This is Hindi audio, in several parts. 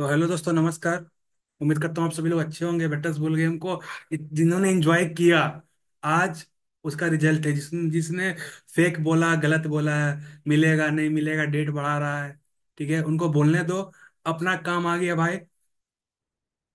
तो हेलो दोस्तों नमस्कार उम्मीद करता हूँ आप सभी लोग अच्छे होंगे बेटर्स बोल गेम को जिन्होंने एंजॉय किया आज उसका रिजल्ट है जिसने जिसने फेक बोला गलत बोला मिलेगा नहीं मिलेगा डेट बढ़ा रहा है ठीक है उनको बोलने दो अपना काम आ गया भाई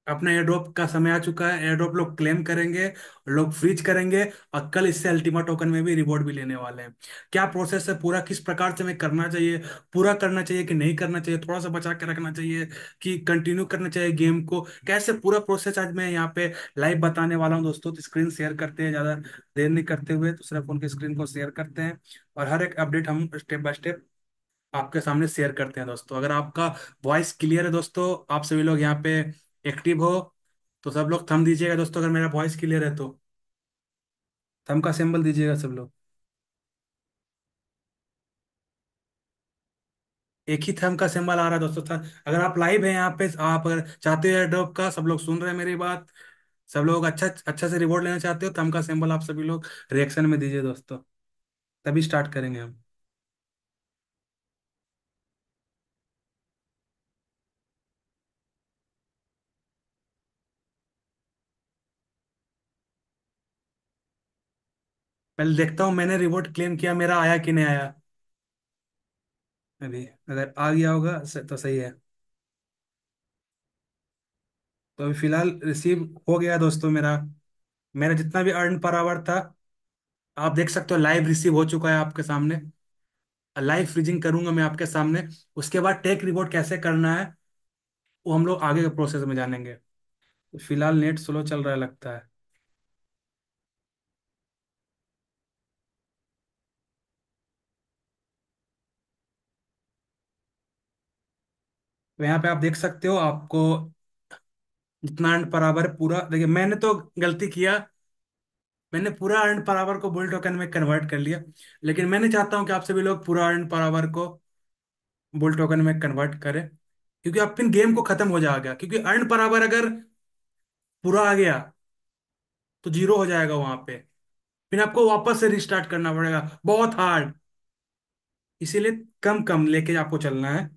अपना एयरड्रॉप का समय आ चुका है एयरड्रॉप लोग क्लेम करेंगे लोग फ्रीज करेंगे और कल इससे अल्टीमा टोकन में भी रिवॉर्ड भी लेने वाले हैं क्या प्रोसेस है पूरा किस प्रकार से हमें करना चाहिए पूरा करना चाहिए कि नहीं करना चाहिए थोड़ा सा बचा के रखना चाहिए कि कंटिन्यू करना चाहिए गेम को कैसे पूरा प्रोसेस आज मैं यहाँ पे लाइव बताने वाला हूँ दोस्तों तो स्क्रीन शेयर करते हैं ज़्यादा देर नहीं करते हुए तो सिर्फ उनके स्क्रीन को शेयर करते हैं और हर एक अपडेट हम स्टेप बाय स्टेप आपके सामने शेयर करते हैं दोस्तों अगर आपका वॉइस क्लियर है दोस्तों आप सभी लोग यहाँ पे एक्टिव हो तो सब लोग थम दीजिएगा दोस्तों अगर मेरा वॉइस क्लियर है तो थम का सिंबल दीजिएगा सब लोग एक ही थम का सिंबल आ रहा है दोस्तों था अगर आप लाइव हैं यहाँ पे आप अगर चाहते हो एयरड्रॉप का सब लोग सुन रहे हैं मेरी बात सब लोग अच्छा अच्छा से रिवॉर्ड लेना चाहते हो थम का सिंबल आप सभी लोग रिएक्शन में दीजिए दोस्तों तभी स्टार्ट करेंगे हम पहले देखता हूँ मैंने रिवॉर्ड क्लेम किया मेरा आया कि नहीं आया अभी अगर आ गया होगा तो सही है तो अभी फिलहाल रिसीव हो गया दोस्तों मेरा मेरा जितना भी अर्न पर आवर था आप देख सकते हो लाइव रिसीव हो चुका है आपके सामने लाइव फ्रीजिंग करूंगा मैं आपके सामने उसके बाद टेक रिवॉर्ड कैसे करना है वो हम लोग आगे के प्रोसेस में जानेंगे तो फिलहाल नेट स्लो चल रहा है लगता है तो यहाँ पे आप देख सकते हो आपको जितना अंड बराबर पूरा देखिए मैंने तो गलती किया मैंने पूरा अर्न पर आवर को बुल टोकन में कन्वर्ट कर लिया लेकिन मैंने चाहता हूं कि आप सभी लोग पूरा अर्न पर आवर को बुल टोकन में कन्वर्ट करें क्योंकि अब फिर गेम को खत्म हो जाएगा क्योंकि अर्न पर आवर अगर पूरा आ गया तो जीरो हो जाएगा वहां पे फिर आपको वापस से रिस्टार्ट करना पड़ेगा बहुत हार्ड इसीलिए कम कम लेके आपको चलना है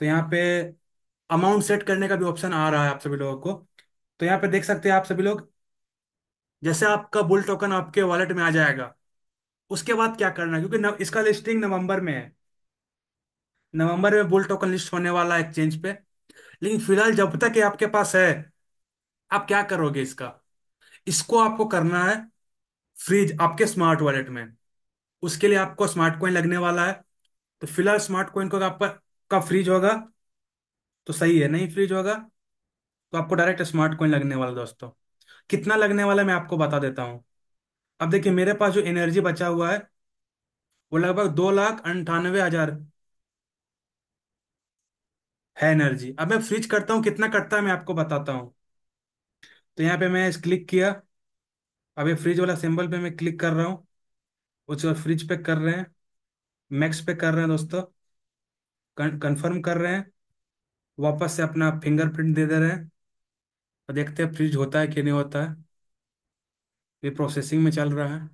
तो यहाँ पे अमाउंट सेट करने का भी ऑप्शन आ रहा है आप सभी लोगों को तो यहाँ पे देख सकते हैं आप सभी लोग जैसे आपका बुल टोकन आपके वॉलेट में आ जाएगा उसके बाद क्या करना है क्योंकि न, इसका लिस्टिंग नवंबर में है नवंबर में बुल टोकन लिस्ट होने वाला है एक्सचेंज पे लेकिन फिलहाल जब तक ये आपके पास है आप क्या करोगे इसका इसको आपको करना है फ्रीज आपके स्मार्ट वॉलेट में उसके लिए आपको स्मार्ट कॉइन लगने वाला है तो फिलहाल स्मार्ट कॉइन को आपका का फ्रीज होगा तो सही है नहीं फ्रीज होगा तो आपको डायरेक्ट स्मार्ट कॉइन लगने वाला दोस्तों कितना लगने वाला मैं आपको बता देता हूं अब देखिए मेरे पास जो एनर्जी बचा हुआ है वो लगभग दो लाख अंठानवे हजार है एनर्जी अब मैं फ्रिज करता हूं कितना कटता है मैं आपको बताता हूं तो यहां पे मैं इस क्लिक किया अब ये फ्रिज वाला सिंबल पे मैं क्लिक कर रहा हूं उसके बाद फ्रिज पे कर रहे हैं मैक्स पे कर रहे हैं दोस्तों कंफर्म कर रहे हैं वापस से अपना फिंगरप्रिंट दे दे रहे हैं और देखते हैं फ्रिज होता है कि नहीं होता है ये प्रोसेसिंग में चल रहा है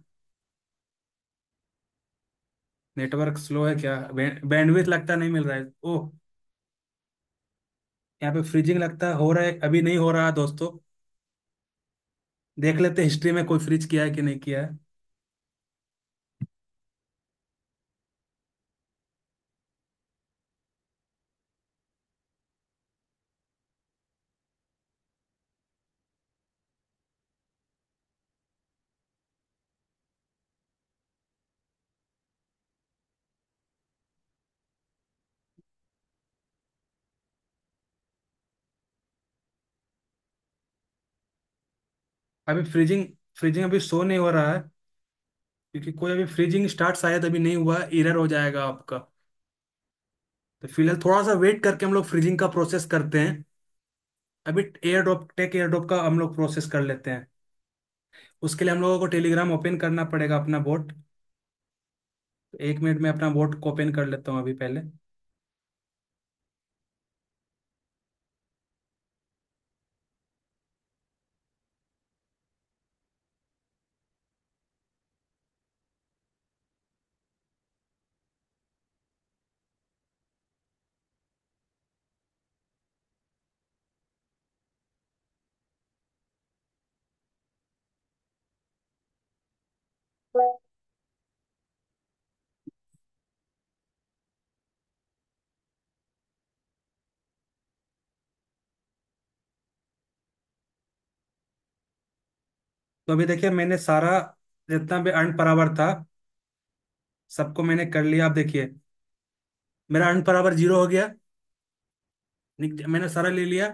नेटवर्क स्लो है क्या बैंडविथ लगता नहीं मिल रहा है ओह यहाँ पे फ्रीजिंग लगता है हो रहा है अभी नहीं हो रहा है दोस्तों देख लेते हिस्ट्री में कोई फ्रिज किया है कि नहीं किया है अभी फ्रीजिंग फ्रीजिंग अभी शो नहीं हो रहा है क्योंकि कोई अभी फ्रीजिंग स्टार्ट शायद अभी नहीं हुआ है एरर हो जाएगा आपका तो फिलहाल थोड़ा सा वेट करके हम लोग फ्रीजिंग का प्रोसेस करते हैं अभी airdrop take airdrop का हम लोग प्रोसेस कर लेते हैं उसके लिए हम लोगों को टेलीग्राम ओपन करना पड़ेगा अपना बोट एक मिनट में अपना बोट ओपन कर लेता हूँ अभी पहले तो अभी देखिए मैंने सारा जितना भी अंड बराबर था सबको मैंने कर लिया आप देखिए मेरा अंड बराबर जीरो हो गया मैंने सारा ले लिया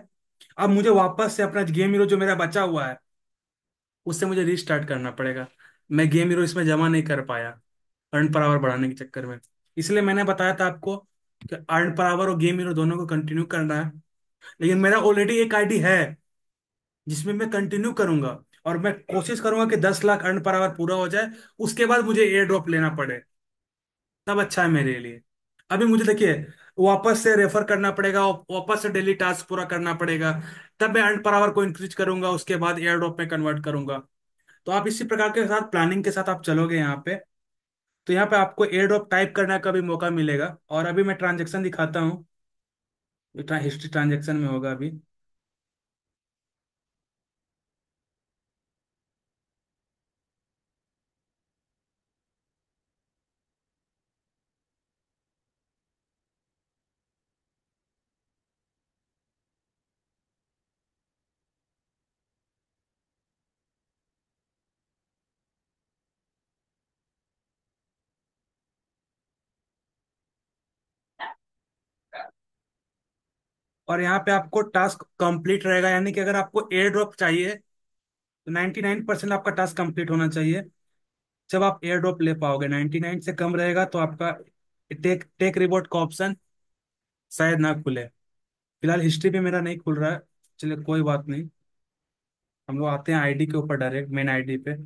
अब मुझे वापस से अपना गेम हीरो e जो मेरा बचा हुआ है उससे मुझे रिस्टार्ट करना पड़ेगा मैं गेम हीरो इसमें जमा नहीं कर पाया अर्न पर आवर बढ़ाने के चक्कर में इसलिए मैंने बताया था आपको कि अर्न पर आवर और गेम हीरो दोनों को कंटिन्यू करना है लेकिन मेरा ऑलरेडी एक आईडी है जिसमें मैं कंटिन्यू करूंगा और मैं कोशिश करूंगा कि दस लाख अर्न पर आवर पूरा हो जाए उसके बाद मुझे एयर ड्रॉप लेना पड़े तब अच्छा है मेरे लिए अभी मुझे देखिए वापस से रेफर करना पड़ेगा वापस से डेली टास्क पूरा करना पड़ेगा तब मैं अर्न पर आवर को इंक्रीज करूंगा उसके बाद एयर ड्रॉप में कन्वर्ट करूंगा तो आप इसी प्रकार के साथ प्लानिंग के साथ आप चलोगे यहाँ पे तो यहाँ पे आपको एयर ड्रॉप टाइप करने का भी मौका मिलेगा और अभी मैं ट्रांजेक्शन दिखाता हूँ हिस्ट्री ट्रांजेक्शन में होगा अभी और यहाँ पे आपको टास्क कंप्लीट रहेगा यानी कि अगर आपको एयर ड्रॉप चाहिए तो 99 परसेंट आपका टास्क कंप्लीट होना चाहिए जब आप एयर ड्रॉप ले पाओगे 99 से कम रहेगा तो आपका टेक टेक रिवॉर्ड का ऑप्शन शायद ना खुले फिलहाल हिस्ट्री भी मेरा नहीं खुल रहा है चलिए कोई बात नहीं हम लोग आते हैं आईडी के ऊपर डायरेक्ट मेन आईडी पे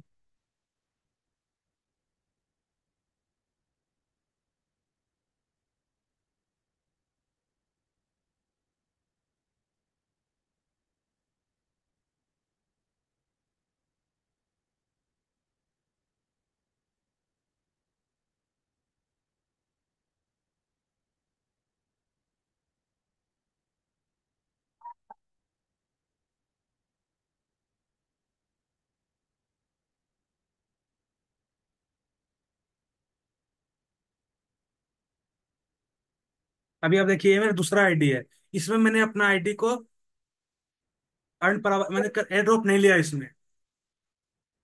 अभी आप देखिए ये मेरा दूसरा आईडी है इसमें मैंने अपना आईडी को अर्न पर मैंने एड्रॉप नहीं लिया इसमें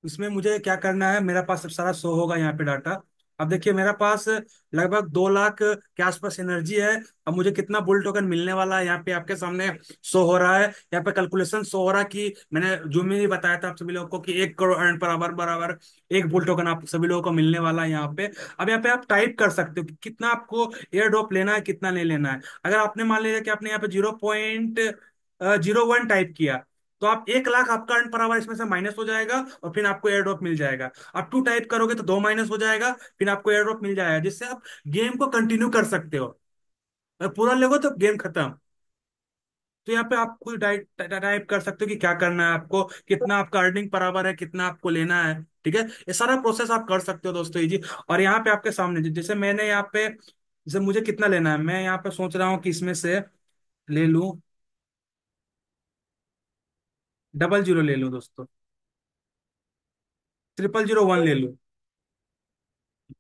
इसमें मुझे क्या करना है मेरा पास सारा शो होगा यहाँ पे डाटा अब देखिए मेरा पास लगभग दो लाख के आसपास एनर्जी है अब मुझे कितना बुल टोकन मिलने वाला है यहाँ पे आपके सामने शो हो रहा है यहाँ पे कैलकुलेशन शो हो रहा है कि मैंने जुम्मे में भी बताया था आप सभी लोगों को कि एक करोड़ अर्न पर आवर बराबर एक बुल टोकन आप सभी लोगों को मिलने वाला है यहाँ पे अब यहाँ पे आप टाइप कर सकते हो कि कितना आपको एयर ड्रॉप लेना है कितना नहीं लेना है अगर आपने मान लिया कि आपने यहाँ पे zero point zero one type किया तो आप एक लाख आपका अर्न पर आवर इसमें से माइनस हो जाएगा और फिर आपको एयर ड्रॉप मिल जाएगा आप टू टाइप करोगे तो दो माइनस हो जाएगा फिर आपको एयर ड्रॉप मिल जाएगा जिससे आप गेम को कंटिन्यू कर सकते हो और पूरा ले तो गेम खत्म तो यहाँ पे आप खुद टाइप कर सकते हो कि क्या करना है आपको कितना आपका अर्निंग पर आवर है कितना आपको लेना है ठीक है ये सारा प्रोसेस आप कर सकते हो दोस्तों जी और यहाँ पे आपके सामने जैसे मैंने यहाँ पे जैसे मुझे कितना लेना है मैं यहाँ पे सोच रहा हूँ कि इसमें से ले लू डबल जीरो ले लो दोस्तों ट्रिपल जीरो वन ले लो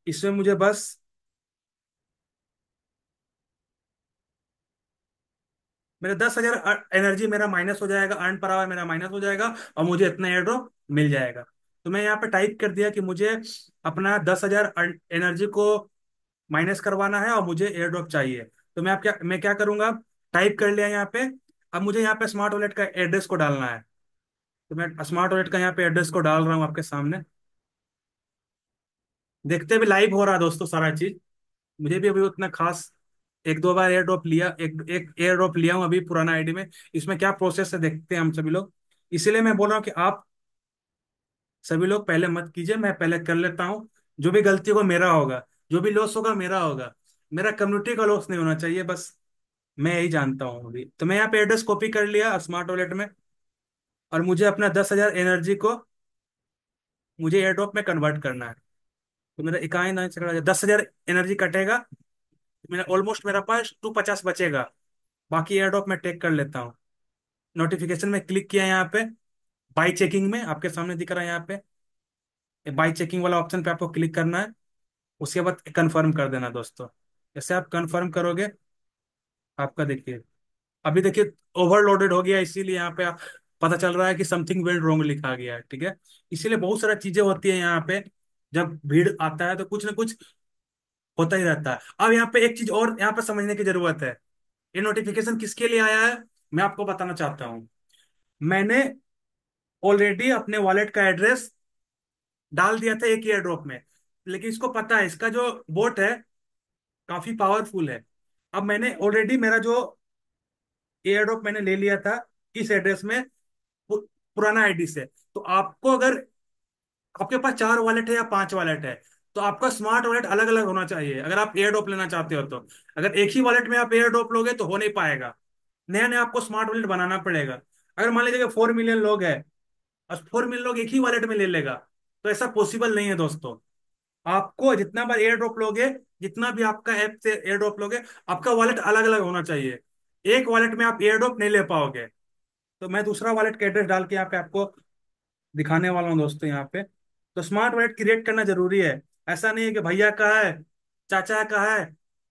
इसमें मुझे बस मेरा दस हजार एनर्जी मेरा माइनस हो जाएगा अर्न पर आवर मेरा माइनस हो जाएगा और मुझे इतना एयर ड्रॉप मिल जाएगा तो मैं यहाँ पे टाइप कर दिया कि मुझे अपना दस हजार एनर्जी को माइनस करवाना है और मुझे एयर ड्रॉप चाहिए तो मैं आप क्या मैं क्या करूंगा टाइप कर लिया यहाँ पे अब मुझे यहाँ पे स्मार्ट वॉलेट का एड्रेस को डालना है तो मैं स्मार्ट वॉलेट का यहाँ पे एड्रेस को डाल रहा हूँ आपके सामने देखते भी लाइव हो रहा है दोस्तों सारा चीज मुझे भी अभी उतना खास एक दो बार एयर ड्रॉप लिया एक एक एयर ड्रॉप लिया हूँ अभी पुराना आईडी में इसमें क्या प्रोसेस है देखते हैं हम सभी लोग इसीलिए मैं बोल रहा हूँ कि आप सभी लोग पहले मत कीजिए मैं पहले कर लेता हूँ जो भी गलती होगा मेरा होगा जो भी लॉस होगा मेरा होगा मेरा कम्युनिटी का लॉस नहीं होना चाहिए बस मैं यही जानता हूँ अभी तो मैं यहाँ पे एड्रेस कॉपी कर लिया स्मार्ट वॉलेट में और मुझे अपना दस हजार एनर्जी को मुझे एयरड्रॉप में कन्वर्ट करना है तो मेरा इकाई सेकंड दस हजार एनर्जी कटेगा मेरा ऑलमोस्ट मेरा पास टू पचास बचेगा बाकी एयर में टेक कर लेता हूँ नोटिफिकेशन में क्लिक किया यहाँ पे बाई चेकिंग में आपके सामने दिख रहा है यहाँ पे बाई चेकिंग वाला ऑप्शन पे आपको क्लिक करना है उसके बाद कंफर्म कर देना दोस्तों जैसे आप कंफर्म करोगे आपका देखिए अभी देखिए ओवरलोडेड हो गया इसीलिए यहाँ पे आप पता चल रहा है कि समथिंग वेल रॉन्ग लिखा गया है ठीक है इसीलिए बहुत सारा चीजें होती है यहाँ पे जब भीड़ आता है तो कुछ ना कुछ होता ही रहता है अब यहाँ पे एक चीज और यहाँ पे समझने की जरूरत है ये नोटिफिकेशन किसके लिए आया है मैं आपको बताना चाहता हूं मैंने ऑलरेडी अपने वॉलेट का एड्रेस डाल दिया था एक ईयर ड्रॉप में लेकिन इसको पता है इसका जो बोट है काफी पावरफुल है अब मैंने ऑलरेडी मेरा जो एयर ड्रॉप मैंने ले लिया था इस एड्रेस में पुराना आईडी से तो आपको अगर आपके पास चार वॉलेट है या पांच वॉलेट है तो आपका स्मार्ट वॉलेट अलग अलग होना चाहिए अगर आप एयर ड्रॉप लेना चाहते हो तो अगर एक ही वॉलेट में आप एयर ड्रॉप लोगे तो हो नहीं पाएगा नया नया आपको स्मार्ट वॉलेट बनाना पड़ेगा अगर मान लीजिए फोर मिलियन लोग है और फोर मिलियन लोग एक ही वॉलेट में ले लेगा तो ऐसा पॉसिबल नहीं है दोस्तों आपको जितना बार एयर ड्रॉप लोगे जितना भी आपका ऐप से एयर ड्रॉप लोगे आपका वॉलेट अलग अलग होना चाहिए एक वॉलेट में आप एयर ड्रॉप नहीं ले पाओगे तो मैं दूसरा वॉलेट का एड्रेस डाल के यहाँ पे आपको दिखाने वाला हूँ दोस्तों यहाँ पे तो स्मार्ट वॉलेट क्रिएट करना जरूरी है ऐसा नहीं है कि भैया का है चाचा का है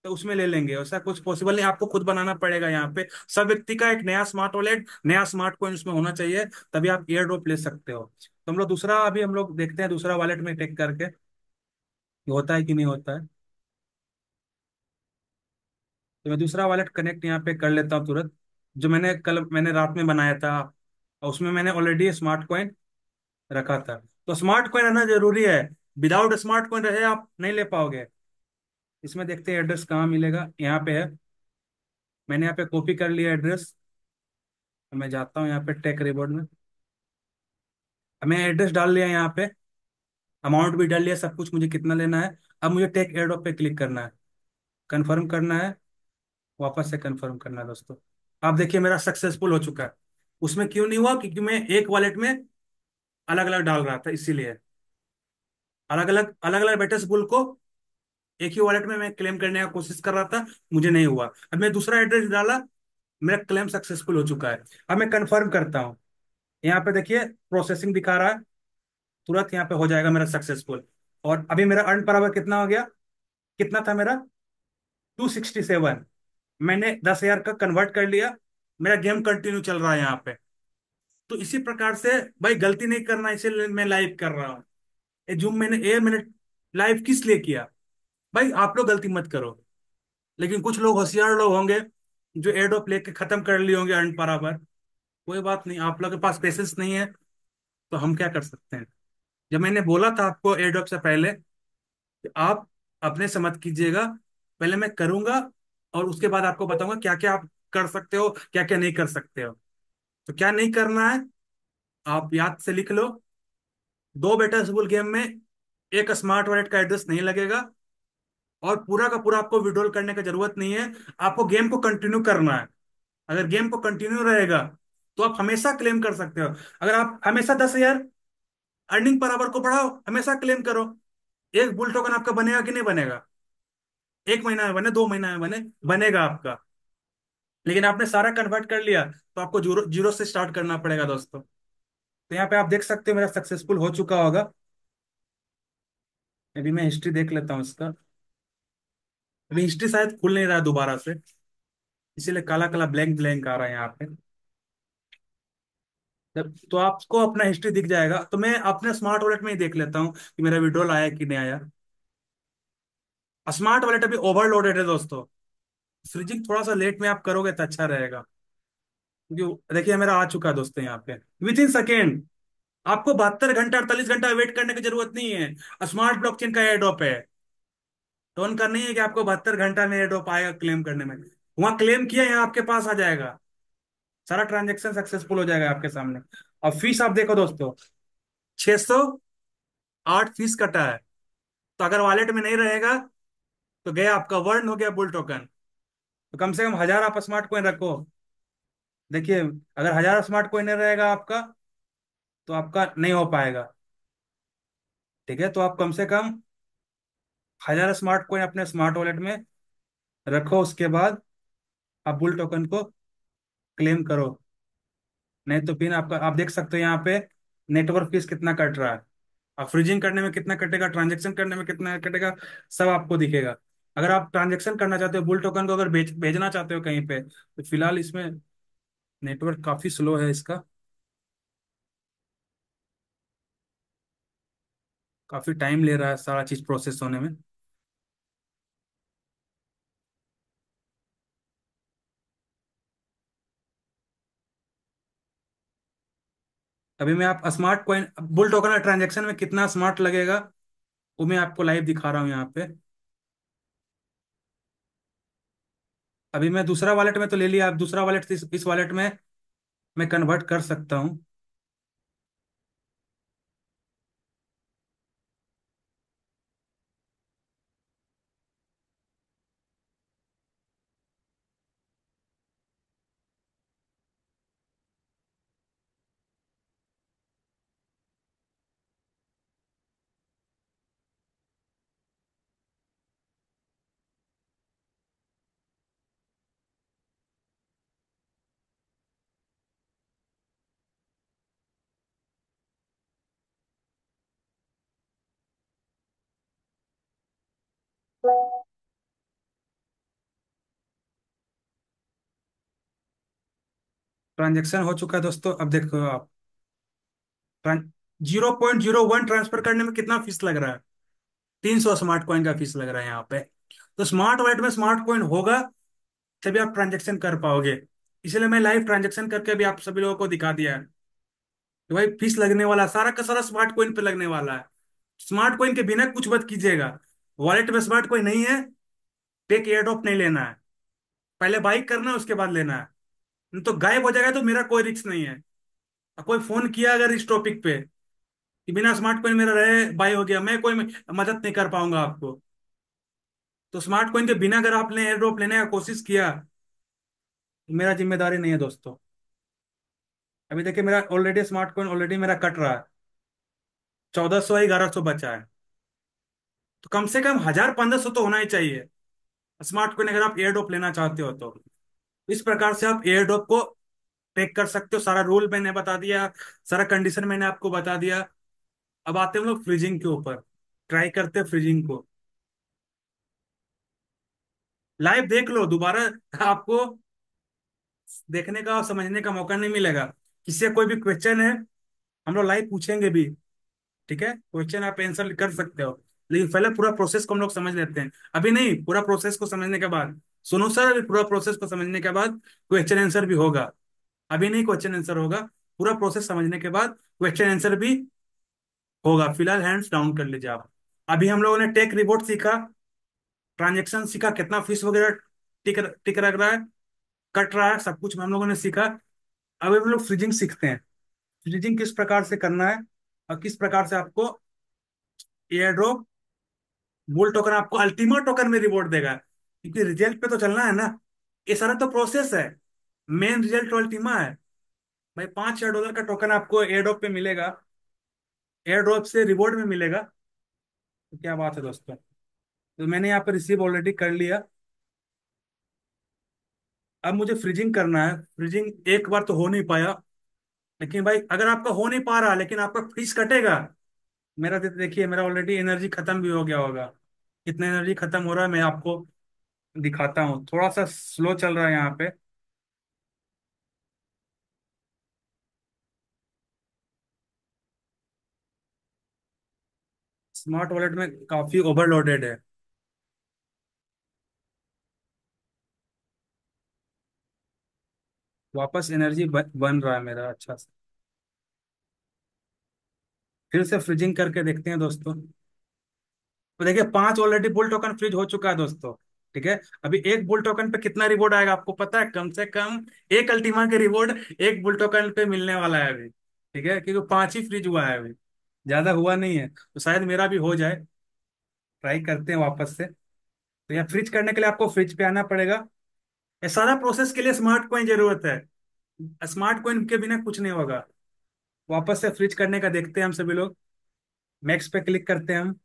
तो उसमें ले लेंगे ऐसा कुछ पॉसिबल नहीं आपको खुद बनाना पड़ेगा यहाँ पे सब व्यक्ति का एक नया स्मार्ट वॉलेट नया स्मार्ट कोइन उसमें होना चाहिए तभी आप एयर ड्रॉप ले सकते हो तो हम लोग दूसरा अभी हम लोग देखते हैं दूसरा वॉलेट में टेक करके होता है कि नहीं होता है तो मैं दूसरा वॉलेट कनेक्ट यहाँ पे कर लेता हूँ तुरंत जो मैंने कल मैंने रात में बनाया था और उसमें मैंने ऑलरेडी स्मार्ट कॉइन रखा था तो स्मार्ट कॉइन रहना जरूरी है विदाउट स्मार्ट कॉइन रहे आप नहीं ले पाओगे इसमें देखते हैं एड्रेस कहाँ मिलेगा यहाँ पे है मैंने यहाँ पे कॉपी कर लिया एड्रेस मैं जाता हूँ यहाँ पे टेक रिबोर्ड में मैं एड्रेस डाल लिया यहाँ पे अमाउंट भी डाल लिया सब कुछ मुझे कितना लेना है अब मुझे टेक एडोप पे क्लिक करना है कंफर्म करना है वापस से कंफर्म करना है दोस्तों आप देखिए मेरा सक्सेसफुल हो चुका है उसमें क्यों नहीं हुआ क्योंकि मैं एक वॉलेट में अलग अलग डाल रहा था इसीलिए अलग अलग अलग अलग एड्रेस स्कूल को एक ही वॉलेट में मैं क्लेम करने का कोशिश कर रहा था मुझे नहीं हुआ अब मैं दूसरा एड्रेस डाला मेरा क्लेम सक्सेसफुल हो चुका है अब मैं कंफर्म करता हूँ यहाँ पे देखिए प्रोसेसिंग दिखा रहा है तुरंत यहाँ पे हो जाएगा मेरा सक्सेसफुल और अभी मेरा अर्न पर कितना हो गया कितना था मेरा टू सिक्सटी सेवन मैंने दस हजार का कन्वर्ट कर लिया मेरा गेम कंटिन्यू चल रहा है यहाँ पे तो इसी प्रकार से भाई गलती नहीं करना इसे मैं लाइव कर रहा हूँ जूम मैंने ए मैंने लाइव किस लिए किया भाई आप लोग गलती मत करो लेकिन कुछ लोग होशियार लोग होंगे जो एड ऑफ लेके खत्म कर लिए होंगे अर्न बराबर कोई बात नहीं आप लोग के पास पेशेंस नहीं है तो हम क्या कर सकते हैं जब मैंने बोला था आपको एड ऑफ से पहले आप अपने समझ कीजिएगा पहले मैं करूंगा और उसके बाद आपको बताऊंगा क्या क्या आप कर सकते हो क्या क्या नहीं कर सकते हो तो क्या नहीं करना है आप याद से लिख लो दो बेटर फुल गेम में एक स्मार्ट वॉलेट का एड्रेस नहीं लगेगा और पूरा का पूरा आपको विड्रॉल करने का जरूरत नहीं है आपको गेम को कंटिन्यू करना है अगर गेम को कंटिन्यू रहेगा तो आप हमेशा क्लेम कर सकते हो अगर आप हमेशा दस हजार अर्निंग पर आवर को बढ़ाओ हमेशा क्लेम करो एक बुल टोकन आपका बनेगा कि नहीं बनेगा एक महीना में बने दो महीना में बने बनेगा आपका लेकिन आपने सारा कन्वर्ट कर लिया तो आपको जीरो जीरो से स्टार्ट करना पड़ेगा दोस्तों तो यहाँ पे आप देख सकते हो मेरा सक्सेसफुल हो चुका होगा अभी मैं हिस्ट्री देख लेता हूँ इसका अभी हिस्ट्री शायद खुल नहीं रहा दोबारा से इसीलिए काला काला ब्लैंक ब्लैंक आ रहा है यहाँ पे तो आपको अपना हिस्ट्री दिख जाएगा तो मैं अपने स्मार्ट वॉलेट में ही देख लेता हूँ कि मेरा विड्रॉल आया कि नहीं आया स्मार्ट वॉलेट अभी ओवरलोडेड है दोस्तों स्विचिंग थोड़ा सा लेट में आप करोगे तो अच्छा रहेगा क्योंकि देखिए मेरा आ चुका है दोस्तों यहाँ पे विद इन सेकेंड आपको बहत्तर घंटा अड़तालीस घंटा वेट करने की जरूरत नहीं है स्मार्ट ब्लॉकचेन का एयरड्रॉप है टोन कर नहीं है कि आपको बहत्तर घंटा में एयरड्रॉप आएगा क्लेम करने में वहां क्लेम किया यहाँ आपके पास आ जाएगा सारा ट्रांजेक्शन सक्सेसफुल हो जाएगा आपके सामने और फीस आप देखो दोस्तों छह सौ आठ फीस कटा है तो अगर वॉलेट में नहीं रहेगा तो गया आपका वर्ण हो गया बुल टोकन तो कम से कम हजार आप स्मार्ट कोइन रखो देखिए अगर हजार स्मार्ट नहीं रहेगा आपका तो आपका नहीं हो पाएगा ठीक है तो आप कम से कम हजार स्मार्ट कोइन अपने स्मार्ट वॉलेट में रखो उसके बाद आप बुल टोकन को क्लेम करो नहीं तो फिर आपका आप देख सकते हो यहाँ पे नेटवर्क फीस कितना कट रहा है आप फ्रीजिंग करने में कितना कटेगा ट्रांजेक्शन करने में कितना कटेगा सब आपको दिखेगा अगर आप ट्रांजेक्शन करना चाहते हो बुल टोकन को अगर भेज भेजना चाहते हो कहीं पे तो फिलहाल इसमें नेटवर्क काफी स्लो है इसका काफी टाइम ले रहा है सारा चीज प्रोसेस होने में अभी मैं आप smart coin bull token transaction में कितना स्मार्ट लगेगा वो मैं आपको लाइव दिखा रहा हूं यहाँ पे अभी मैं दूसरा वॉलेट में तो ले लिया अब दूसरा वॉलेट इस, इस वॉलेट में मैं कन्वर्ट कर सकता हूँ ट्रांजेक्शन हो चुका है दोस्तों अब देखो आप zero point zero one transfer करने में कितना फीस लग रहा है तीन सौ स्मार्ट कॉइन का फीस लग रहा है यहाँ पे तो स्मार्ट वॉलेट में स्मार्ट कॉइन होगा तभी आप ट्रांजेक्शन कर पाओगे इसलिए मैं लाइव ट्रांजेक्शन करके भी आप सभी लोगों को दिखा दिया है तो भाई फीस लगने वाला सारा का सारा स्मार्ट कॉइन पे लगने वाला है स्मार्ट कॉइन के बिना कुछ मत कीजिएगा वॉलेट में स्मार्ट कोई नहीं है टेक एयरड्रॉप नहीं लेना है पहले बाइक करना है उसके बाद लेना है तो गायब हो जाएगा तो मेरा कोई रिक्स नहीं है कोई फोन किया अगर इस टॉपिक पे कि बिना स्मार्ट कोइन मेरा रहे बाई हो गया मैं कोई मदद नहीं कर पाऊंगा आपको तो स्मार्ट कोइन के बिना अगर आपने एयरड्रॉप लेने का कोशिश किया तो मेरा जिम्मेदारी नहीं है दोस्तों अभी देखिए मेरा ऑलरेडी स्मार्ट कोइन ऑलरेडी मेरा कट रहा है चौदह सौ ग्यारह सौ बचा है तो कम से कम हजार पंद्रह सौ तो होना ही चाहिए स्मार्ट कॉइन अगर आप एयर ड्रॉप लेना चाहते हो तो इस प्रकार से आप एयर ड्रॉप को पैक कर सकते हो सारा रूल मैंने बता दिया सारा कंडीशन मैंने आपको बता दिया अब आते हैं हम लोग फ्रिजिंग के ऊपर ट्राई करते हैं फ्रिजिंग को लाइव देख लो दोबारा आपको देखने का और समझने का मौका नहीं मिलेगा किसी कोई भी क्वेश्चन है हम लोग लाइव पूछेंगे भी ठीक है क्वेश्चन आप आंसर कर सकते हो लेकिन पहले पूरा प्रोसेस को हम लोग समझ लेते हैं अभी नहीं पूरा प्रोसेस को समझने के बाद सुनो सर अभी पूरा प्रोसेस को समझने के बाद क्वेश्चन आंसर भी होगा अभी नहीं क्वेश्चन आंसर होगा पूरा प्रोसेस समझने के बाद क्वेश्चन आंसर भी होगा फिलहाल हैंड्स डाउन कर लीजिए आप अभी हम लोगों ने टेक रिपोर्ट सीखा ट्रांजेक्शन सीखा कितना फीस वगैरह टिक टिक रख रहा है कट रहा है सब कुछ हम लोगों ने सीखा अभी हम लोग फ्रीजिंग सीखते हैं फ्रिजिंग किस प्रकार से करना है और किस प्रकार से आपको एयर ड्रॉप मूल टोकन आपको अल्टीमा टोकन में रिवॉर्ड देगा क्योंकि रिजल्ट पे तो चलना है ना ये सारा तो प्रोसेस है मेन रिजल्ट अल्टीमा है भाई पांच हजार डॉलर का टोकन आपको एयरड्रॉप पे मिलेगा एयरड्रॉप से रिवॉर्ड में मिलेगा तो क्या बात है दोस्तों तो मैंने यहाँ पर रिसीव ऑलरेडी कर लिया अब मुझे फ्रिजिंग करना है फ्रिजिंग एक बार तो हो नहीं पाया लेकिन भाई अगर आपका हो नहीं पा रहा लेकिन आपका फ्रिज कटेगा मेरा देखिए मेरा ऑलरेडी एनर्जी खत्म भी हो गया होगा कितना एनर्जी खत्म हो रहा है मैं आपको दिखाता हूँ थोड़ा सा स्लो चल रहा है यहाँ पे स्मार्ट वॉलेट में काफी ओवरलोडेड है वापस एनर्जी बन रहा है मेरा अच्छा से फिर से फ्रिजिंग करके देखते हैं दोस्तों तो देखिए पांच ऑलरेडी बुल टोकन फ्रीज हो चुका है दोस्तों ठीक है अभी एक बुल टोकन पे कितना रिवॉर्ड आएगा आपको पता है कम से कम एक अल्टीमा के रिवॉर्ड एक बुल टोकन पे मिलने वाला है अभी ठीक है क्योंकि पांच ही फ्रिज हुआ है अभी ज्यादा हुआ नहीं है तो शायद मेरा भी हो जाए ट्राई करते हैं वापस से तो यहाँ फ्रिज करने के लिए आपको फ्रिज पे आना पड़ेगा ये सारा प्रोसेस के लिए स्मार्ट कॉइन जरूरत है स्मार्ट कॉइन के बिना कुछ नहीं होगा वापस से फ्रिज करने का देखते हैं हम सभी लोग मैक्स पे क्लिक करते हैं हम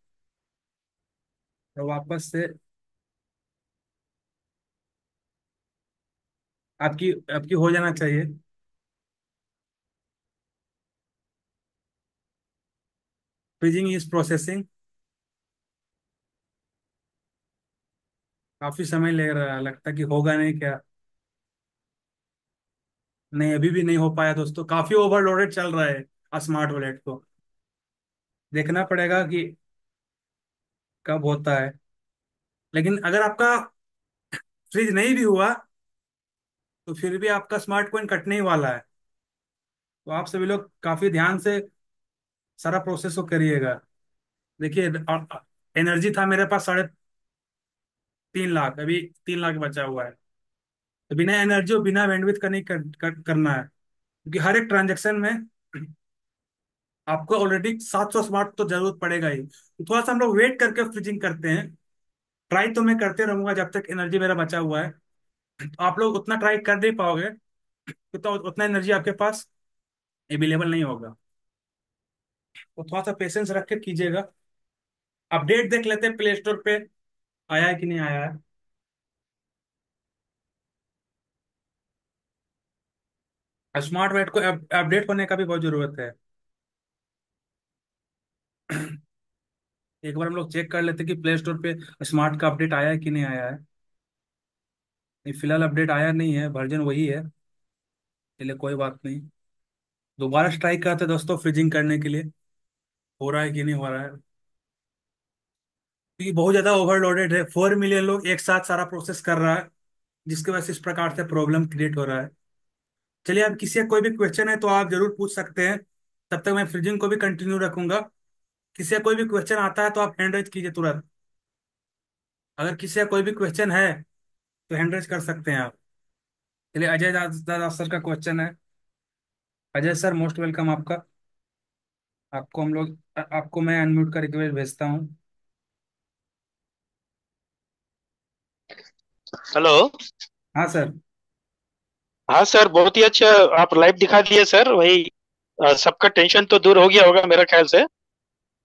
तो वापस से आपकी आपकी हो जाना चाहिए फ्रीजिंग इज प्रोसेसिंग काफी समय ले रहा लगता कि होगा नहीं क्या नहीं अभी भी नहीं हो पाया दोस्तों काफी ओवरलोडेड चल रहा है स्मार्ट वॉलेट को देखना पड़ेगा कि कब होता है लेकिन अगर आपका फ्रिज नहीं भी हुआ तो फिर भी आपका स्मार्ट कॉइन कटने ही वाला है तो आप सभी लोग काफी ध्यान से सारा प्रोसेस को करिएगा देखिए एनर्जी था मेरे पास साढ़े तीन लाख अभी तीन लाख बचा हुआ है तो बिना एनर्जी और बिना वेंडविथ का नहीं कर, कर, करना है क्योंकि हर एक ट्रांजेक्शन में आपको ऑलरेडी 700 स्मार्ट तो जरूरत पड़ेगा ही तो थोड़ा सा हम लोग वेट करके फ्रिजिंग करते हैं ट्राई तो मैं करते रहूंगा जब तक एनर्जी मेरा बचा हुआ है तो आप लोग उतना ट्राई कर नहीं पाओगे तो, तो उतना एनर्जी आपके पास अवेलेबल नहीं होगा तो थोड़ा सा पेशेंस रख के कीजिएगा अपडेट देख लेते हैं प्ले स्टोर पे आया है कि नहीं आया है स्मार्ट वेट को अपडेट होने का भी बहुत जरूरत है एक बार हम लोग चेक कर लेते कि प्ले स्टोर पे स्मार्ट का अपडेट आया है कि नहीं आया है नहीं फिलहाल अपडेट आया नहीं है वर्जन वही है चलिए कोई बात नहीं दोबारा स्ट्राइक करते दोस्तों फ्रिजिंग करने के लिए हो रहा है कि नहीं हो रहा है क्योंकि बहुत ज़्यादा ओवरलोडेड है फोर मिलियन लोग एक साथ सारा प्रोसेस कर रहा है जिसकी वजह से इस प्रकार से प्रॉब्लम क्रिएट हो रहा है चलिए अब किसी का कोई भी क्वेश्चन है तो आप जरूर पूछ सकते हैं तब तक मैं फ्रिजिंग को भी कंटिन्यू रखूंगा किसी का कोई भी क्वेश्चन आता है तो आप हैंड रेज कीजिए तुरंत अगर किसी का कोई भी क्वेश्चन है तो हैंड रेज कर सकते हैं आप चलिए अजय दादा सर का क्वेश्चन है अजय सर मोस्ट वेलकम आपका आपको हम लोग आपको मैं अनम्यूट का रिक्वेस्ट भेजता हूँ हेलो हाँ सर हाँ सर बहुत ही अच्छा आप लाइव दिखा दिए सर वही सबका टेंशन तो दूर हो गया होगा मेरा ख्याल से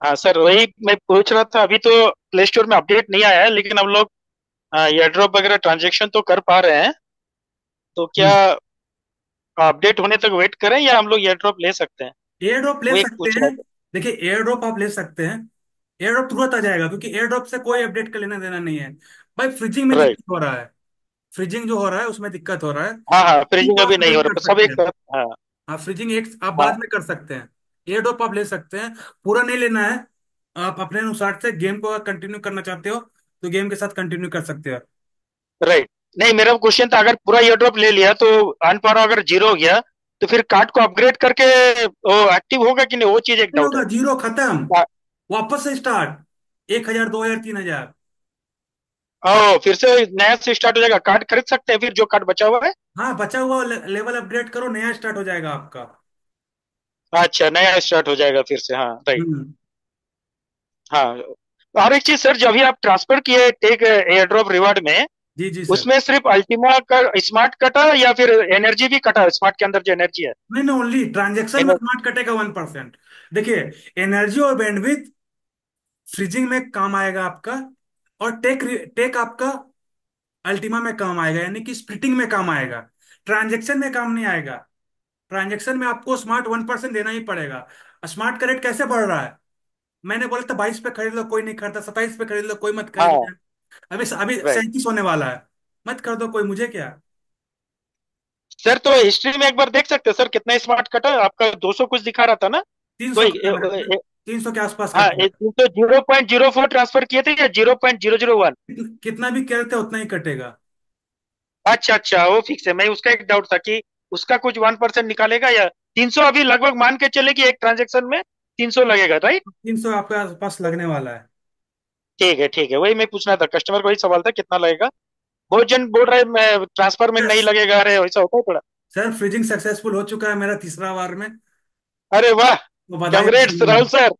हाँ सर वही मैं पूछ रहा था अभी तो प्ले स्टोर में अपडेट नहीं आया है लेकिन हम लोग एयरड्रॉप हाँ, वगैरह ट्रांजेक्शन तो कर पा रहे हैं तो क्या अपडेट हम्म। होने तक वेट करें या हम लोग एयरड्रॉप ले सकते हैं एयरड्रॉप ले वही सकते पूछ रहा हैं था देखिए एयरड्रॉप आप ले सकते हैं एयरड्रॉप तुरंत आ जाएगा क्योंकि एयरड्रॉप से कोई अपडेट का लेना देना नहीं है भाई फ्रिजिंग में राइट दिक्कत हो रहा है फ्रिजिंग जो हो रहा है उसमें दिक्कत हो रहा है हाँ हाँ फ्रिजिंग अभी आप नहीं हो कर रहा सब सकते एक हैं हाँ हाँ फ्रिजिंग एक आप हाँ। बाद में कर सकते हैं ये ड्रॉप आप ले सकते हैं पूरा नहीं लेना है आप अपने अनुसार से गेम को अगर कंटिन्यू करना चाहते हो तो गेम के साथ कंटिन्यू कर सकते हो राइट नहीं मेरा क्वेश्चन था अगर पूरा ईयर ड्रॉप ले लिया तो अनपारो अगर जीरो हो गया तो फिर कार्ड को अपग्रेड करके वो एक्टिव होगा कि नहीं वो चीज एक डाउट जीरो खत्म हाँ। वापस से स्टार्ट एक हजार दो हजार तीन हजार ओ फिर से नया से स्टार्ट हो जाएगा कार्ड खरीद सकते हैं फिर जो कार्ड बचा हुआ है हाँ बचा हुआ लेवल अपग्रेड करो नया स्टार्ट हो जाएगा आपका अच्छा नया स्टार्ट हो जाएगा फिर से हाँ राइट हम्म। हाँ और एक चीज सर जब भी आप ट्रांसफर किए टेक एयर ड्रॉप रिवार्ड में जी जी सर उसमें सिर्फ अल्टीमा का स्मार्ट कटा या फिर एनर्जी भी कटा स्मार्ट के अंदर जो एनर्जी है नहीं नहीं ओनली ट्रांजेक्शन में स्मार्ट कटेगा वन परसेंट देखिए एनर्जी और बैंडविथ फ्रिजिंग में काम आएगा आपका और टेक टेक आपका अल्टीमा में काम आएगा यानी कि स्प्लिटिंग में काम आएगा ट्रांजेक्शन में काम नहीं आएगा ट्रांजेक्शन में आपको स्मार्ट वन परसेंट देना ही पड़ेगा स्मार्ट का रेट कैसे बढ़ रहा है मैंने बोला था बाईस पे खरीद लो कोई नहीं खरीदा सताइस पे खरीद लो कोई मत खरीद हाँ। अभी अभी सैंतीस होने वाला है मत कर दो कोई मुझे क्या सर तो हिस्ट्री में एक बार देख सकते हैं सर कितना स्मार्ट कटा आपका 200 कुछ दिखा रहा था ना तीन तो सौ तीन सौ के आसपास हाँ तो zero point zero four transfer किए थे या zero point zero zero one कितना भी करते तो उतना ही कटेगा अच्छा अच्छा वो फिक्स है मैं उसका एक डाउट था कि उसका कुछ वन परसेंट निकालेगा या तीन सौ अभी लगभग मान के चले कि एक ट्रांजेक्शन में तीन सौ लगेगा तो राइट तीन सौ आपके पास लगने वाला है ठीक है ठीक है वही मैं पूछना था कस्टमर को वही सवाल था कितना लगेगा बहुत जन बोल रहे हैं ट्रांसफर में नहीं लगेगा अरे वैसा होता है थोड़ा सर फ्रिजिंग सक्सेसफुल हो चुका है मेरा तीसरा बार में अरे वाह कंग्रेट्स तो राहुल सर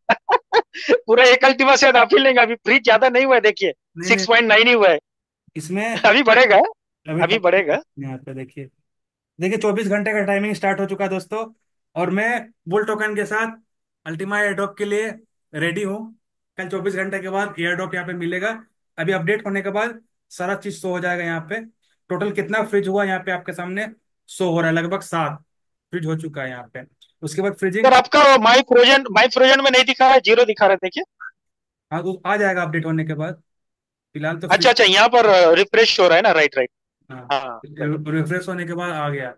पूरा एक अल्टीमा से आप ही लेंगे अभी फ्रीज ज्यादा नहीं हुआ है देखिए सिक्स पॉइंट नाइन ही हुआ है इसमें अभी बढ़ेगा अभी, अभी बढ़ेगा यहाँ पे देखिए देखिए चौबीस घंटे का टाइमिंग स्टार्ट हो चुका है दोस्तों और मैं बुल टोकन के साथ अल्टीमा एयर ड्रॉप के लिए रेडी हूँ कल चौबीस घंटे के बाद एयर ड्रॉप यहाँ पे मिलेगा अभी अपडेट होने के बाद सारा चीज शो हो जाएगा यहाँ पे टोटल कितना फ्रिज हुआ यहाँ पे आपके सामने शो हो रहा है लगभग सात फ्रिज हो चुका है यहाँ पे उसके बाद फ्रिजिंग सर आपका माई फ्रोजन माई फ्रोजन में नहीं दिखा रहा है जीरो दिखा रहा है देखिए हाँ तो आ जाएगा अपडेट होने के बाद फिलहाल तो अच्छा अच्छा यहाँ पर रिफ्रेश uh, हो रहा है ना राइट राइट हाँ, हाँ। रिफ्रेश होने के बाद आ गया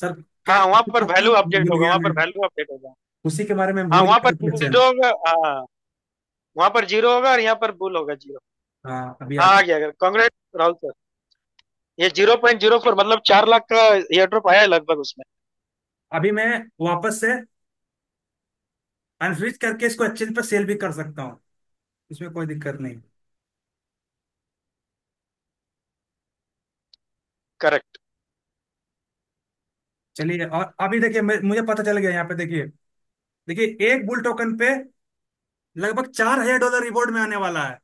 सर हाँ, क्या हाँ वहां पर वैल्यू अपडेट भूल होगा गया वहां मैं पर वैल्यू अपडेट होगा उसी के बारे में हाँ भूल वहां पर गया जीरो होगा हाँ वहां पर जीरो होगा और यहाँ पर बुल होगा जीरो हाँ अभी आ हाँ आ गया कांग्रेस राहुल सर ये जीरो पॉइंट जीरो फोर मतलब चार लाख का एयर ड्रॉप आया है लगभग उसमें अभी मैं वापस से अनफ्रीज करके इसको एक्सचेंज पर सेल भी कर सकता हूँ इसमें कोई दिक्कत नहीं करेक्ट चलिए और अभी देखिए मुझे पता चल गया यहाँ पे देखिए देखिए एक बुल टोकन पे लगभग चार हजार डॉलर रिवॉर्ड में आने वाला है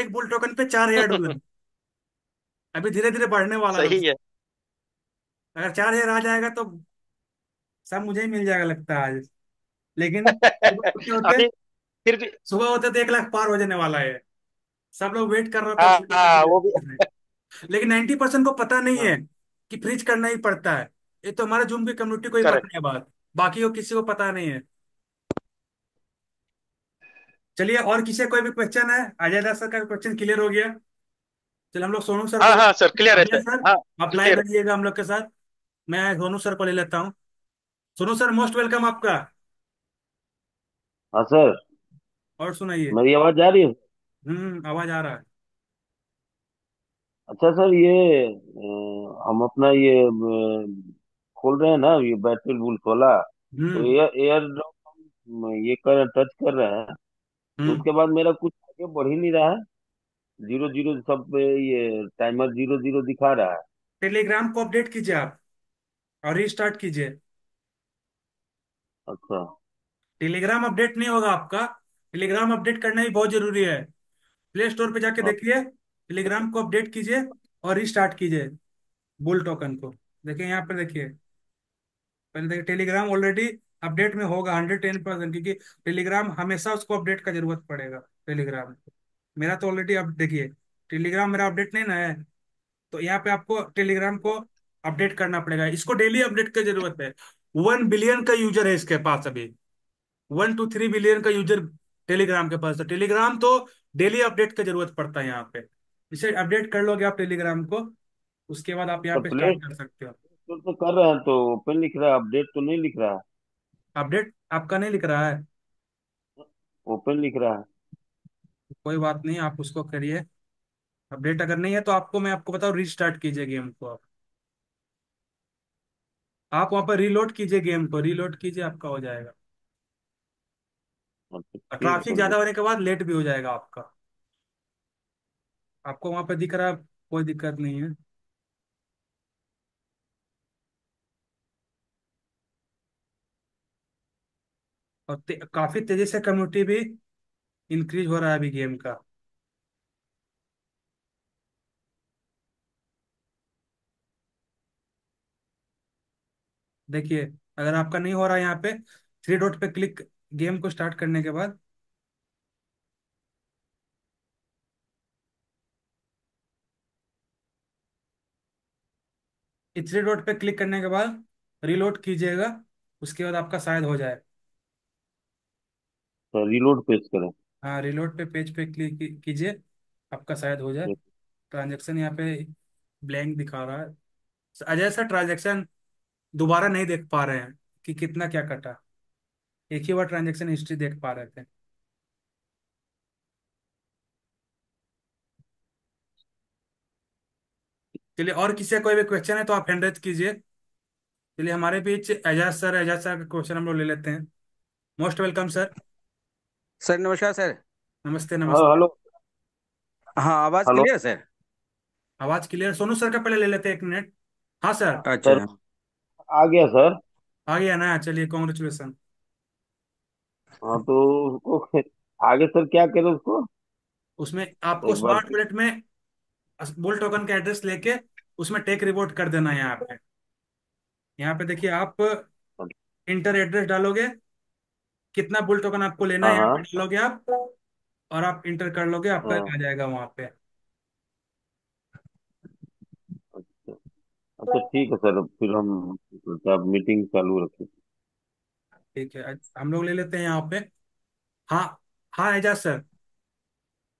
एक बुल टोकन पे चार हजार डॉलर अभी धीरे धीरे बढ़ने वाला है सही है अगर चार हजार आ जाएगा तो सब मुझे ही मिल जाएगा लगता है आज लेकिन सुबह होते अभी फिर भी सुबह होते तो एक लाख पार हो जाने वाला है सब लोग वेट कर रहे थे हाँ, हाँ, वो भी लेकिन नाइन्टी परसेंट को पता नहीं है हाँ। कि फ्रीज करना ही पड़ता है ये तो हमारे जूम की कम्युनिटी को ही पता है बात बाकी को किसी को पता नहीं है चलिए और किसी कोई भी क्वेश्चन है दास सर का क्वेश्चन क्लियर हो गया चलिए हम लोग सोनू सर हाँ हाँ सर क्लियर है सर सर हाँ, आप रहिएगा हम लोग के साथ मैं सोनू सर को ले लेता हूँ सोनू सर मोस्ट वेलकम आपका हाँ सर और सुनाइए मेरी आवाज जा रही है हम्म आवाज आ रहा है अच्छा सर ये हम अपना ये खोल रहे हैं ना ये बैटरी बुल खोला तो हम्म एयर एयर ड्रॉप ये कर टच कर रहे हैं तो हम्म उसके बाद मेरा कुछ आगे बढ़ ही नहीं रहा है जीरो जीरो सब पे ये टाइमर जीरो जीरो दिखा रहा है टेलीग्राम को अपडेट कीजिए आप और रिस्टार्ट कीजिए अच्छा टेलीग्राम अपडेट नहीं होगा आपका टेलीग्राम अपडेट करना भी बहुत जरूरी है प्ले स्टोर पे जाके हाँ। देखिए टेलीग्राम को अपडेट कीजिए और रिस्टार्ट कीजिए बुल टोकन को देखिए यहाँ पर देखिए पहले देखिए टेलीग्राम ऑलरेडी अपडेट में होगा हंड्रेड टेन परसेंट क्योंकि टेलीग्राम हमेशा उसको अपडेट का जरूरत पड़ेगा टेलीग्राम मेरा तो ऑलरेडी अब देखिए टेलीग्राम मेरा अपडेट नहीं ना है तो यहाँ पे आपको टेलीग्राम को अपडेट करना पड़ेगा इसको डेली अपडेट की जरूरत है वन बिलियन का यूजर है इसके पास अभी वन टू थ्री बिलियन का यूजर टेलीग्राम के पास तो टेलीग्राम तो डेली अपडेट की जरूरत पड़ता है यहाँ पे इसे अपडेट कर लोगे आप टेलीग्राम को उसके बाद आप यहाँ पे स्टार्ट कर सकते हो तो, तो कर रहे हैं तो ओपन लिख रहा है अपडेट तो नहीं लिख रहा है अपडेट आपका नहीं लिख रहा है ओपन लिख रहा है कोई बात नहीं आप उसको करिए अपडेट अगर नहीं है तो आपको मैं आपको बताऊँ रीस्टार्ट कीजिए गेम को आप आप वहां पर रीलोड कीजिए गेम को रीलोड कीजिए आपका हो जाएगा ट्रैफिक अच्छा, तो ज्यादा होने के बाद लेट भी हो जाएगा आपका आपको वहां पर दिख रहा है कोई दिक्कत नहीं है और ते, काफी तेजी से कम्युनिटी भी इंक्रीज हो रहा है अभी गेम का देखिए अगर आपका नहीं हो रहा है यहाँ पे थ्री डॉट पे क्लिक गेम को स्टार्ट करने के बाद इथ्री डॉट पे क्लिक करने के बाद रिलोड कीजिएगा उसके बाद आपका शायद हो जाए रिलोड तो पेज करें हाँ रिलोड पे पेज पे क्लिक कीजिए आपका शायद हो जाए ट्रांजेक्शन यहाँ पे ब्लैंक दिखा रहा है अजय सर ट्रांजेक्शन दोबारा नहीं देख पा रहे हैं कि कितना क्या कटा एक ही बार ट्रांजेक्शन हिस्ट्री देख पा रहे थे चलिए और किसी का कोई भी क्वेश्चन है तो आप हैंड कीजिए चलिए हमारे बीच एजाज सर एजाज सर का क्वेश्चन हम लोग ले लेते हैं मोस्ट वेलकम सर सर नमस्कार सर नमस्ते हाँ, नमस्ते हेलो हाँ आवाज क्लियर सर आवाज क्लियर सोनू सर का पहले ले लेते हैं एक मिनट हाँ सर अच्छा आ गया सर आ गया ना चलिए कॉन्ग्रेचुलेसन हाँ तो उसको आगे सर क्या करें उसको उसमें आपको स्मार्ट फिर- में बुल टोकन का एड्रेस लेके उसमें टेक रिपोर्ट कर देना है यहाँ पे यहाँ पे देखिए आप इंटर एड्रेस डालोगे कितना बुल टोकन आपको लेना है यहाँ पे हाँ। डालोगे आप और आप इंटर कर लोगे आपका हाँ। आ जाएगा वहां पे अच्छा।, अच्छा ठीक है सर फिर हम तब मतलब मीटिंग चालू रखें ठीक है हम लोग ले लेते हैं यहाँ पे हाँ हाँ एजाज सर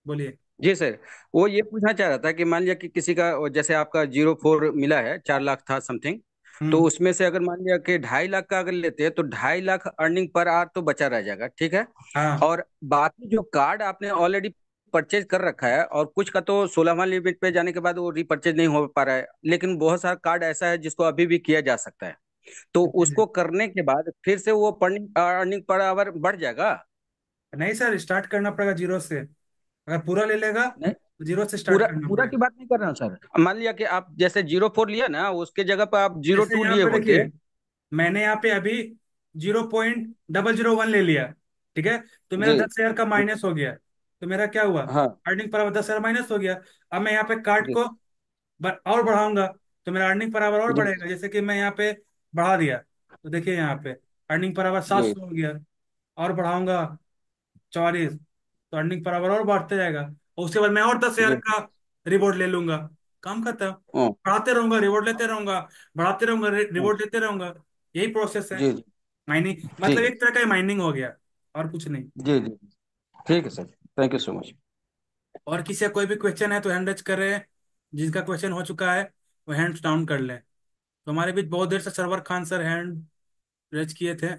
बोलिए जी सर वो ये पूछना चाह रहा था कि मान लिया कि किसी का जैसे आपका जीरो फोर मिला है चार लाख था समथिंग तो हम्म। उसमें से अगर मान लिया कि ढाई लाख का अगर लेते हैं तो ढाई लाख अर्निंग पर आवर तो बचा रह जाएगा ठीक है हाँ और बाकी जो कार्ड आपने ऑलरेडी परचेज कर रखा है और कुछ का तो सोलहवां लिमिट पे जाने के बाद वो रिपर्चेज नहीं हो पा रहा है लेकिन बहुत सारा कार्ड ऐसा है जिसको अभी भी किया जा सकता है तो अच्छा। उसको करने के बाद फिर से वो अर्निंग पर आवर बढ़ जाएगा नहीं सर स्टार्ट करना पड़ेगा जीरो से अगर पूरा ले लेगा तो जीरो से स्टार्ट पूरा करना पूरा की बात नहीं कर रहा सर मान लिया कि आप जैसे जीरो फोर लिया ना उसके जगह पर आप जीरो टू लिए होते मैंने यहाँ पे अभी zero point double zero one ले लिया ठीक है तो मेरा दस हजार का माइनस हो गया तो मेरा क्या हुआ अर्निंग हाँ। पर दस हजार माइनस हो गया अब मैं यहाँ पे कार्ड को और बढ़ाऊंगा तो मेरा अर्निंग पर आवर और बढ़ेगा जैसे कि मैं यहाँ पे बढ़ा दिया तो देखिए यहाँ पे अर्निंग पर आवर सात सौ हो गया और बढ़ाऊंगा चौवालीस तो अर्निंग पर आवर और बढ़ते जाएगा और उसके बाद मैं और दस हजार का रिवॉर्ड ले लूंगा काम करता हाँ। बढ़ाते रहूंगा रिवॉर्ड लेते रहूंगा बढ़ाते रहूंगा रिवॉर्ड हाँ। लेते रहूंगा यही प्रोसेस है माइनिंग मतलब एक तरह का माइनिंग हो गया और कुछ नहीं जी जी ठीक है sir thank you so much और किसी का कोई भी क्वेश्चन है तो हैंड रच करे जिसका क्वेश्चन हो चुका है वो हैंड डाउन कर ले तो हमारे बीच बहुत देर से Sarwar Khan sir hand raise किए थे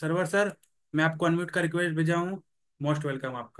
सर्वर सर मैं आपको अनम्यूट का रिक्वेस्ट भेजा हूँ मोस्ट वेलकम आपका